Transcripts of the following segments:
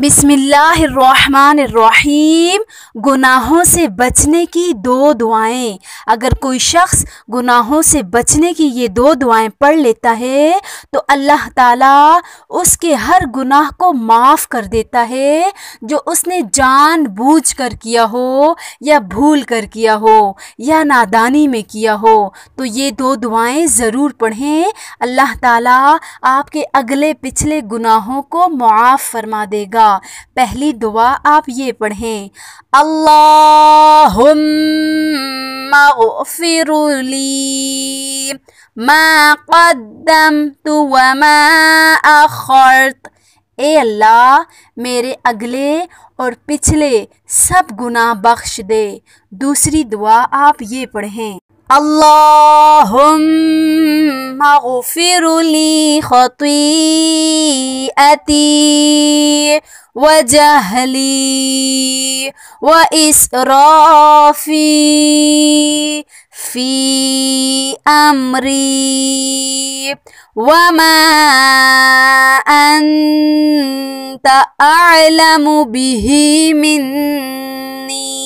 बिसमीम गुनाहों से बचने की दो दुआएं अगर कोई शख्स गुनाहों से बचने की ये दो दुआएं पढ़ लेता है तो अल्लाह ताला उसके हर गुनाह को माफ़ कर देता है जो उसने जान बूझ कर किया हो या भूल कर किया हो या नादानी में किया हो तो ये दो दुआएं ज़रूर पढ़ें अल्लाह ताला आपके अगले पिछले गुनाहों को मुआफ़ फरमा देगा होगा पहली दुआ आप ये पढ़ें अल्लाहुम्मगफिरुली मा कद्दम अखर्त ए अल्लाह मेरे अगले और पिछले सब गुना बख्श दे दूसरी दुआ आप ये पढ़ें अल्लाहुम्मा واغفر لي خطيئتي وجهلي وإسرافي في أمري وما أنت أعلم به مني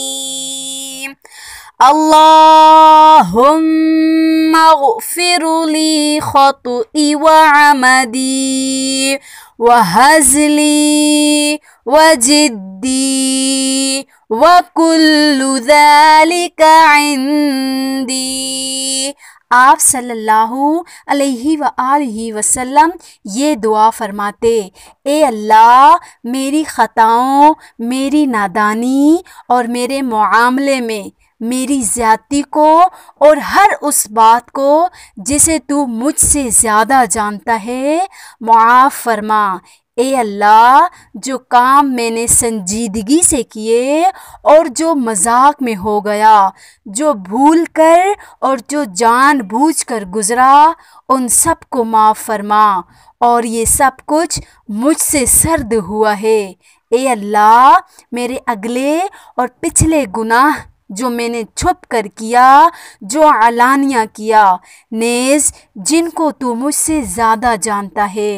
اللهم اغفر لي خطئي وعمدي وهزلي وجدي وكل ذلك عندي आप सल्लल्लाहु अलैहि व आलि वसल्लम ये दुआ फरमाते ए अल्लाह मेरी ख़ताओं मेरी नादानी और मेरे मामले में मेरी ज़्यादती को और हर उस बात को जिसे तू मुझसे ज़्यादा जानता है मुआफ़ फरमा ए अल्लाह जो काम मैंने संजीदगी से किए और जो मजाक में हो गया जो भूल कर और जो जान बूझ कर गुज़रा उन सब को माफ़ फरमा और ये सब कुछ मुझसे सर्द हुआ है ए अल्लाह मेरे अगले और पिछले गुनाह जो मैंने छुप कर किया जो अलानिया किया नेज जिनको तू मुझसे ज़्यादा जानता है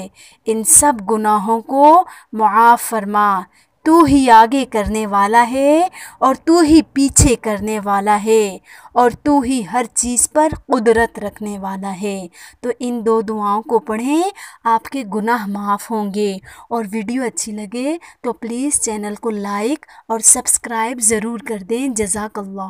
इन सब गुनाहों को मुआफ़ फरमा तू ही आगे करने वाला है और तू ही पीछे करने वाला है और तू ही हर चीज़ पर कुदरत रखने वाला है तो इन दो दुआओं को पढ़ें आपके गुनाह माफ़ होंगे और वीडियो अच्छी लगे तो प्लीज़ चैनल को लाइक और सब्सक्राइब ज़रूर कर दें जजाकल्ला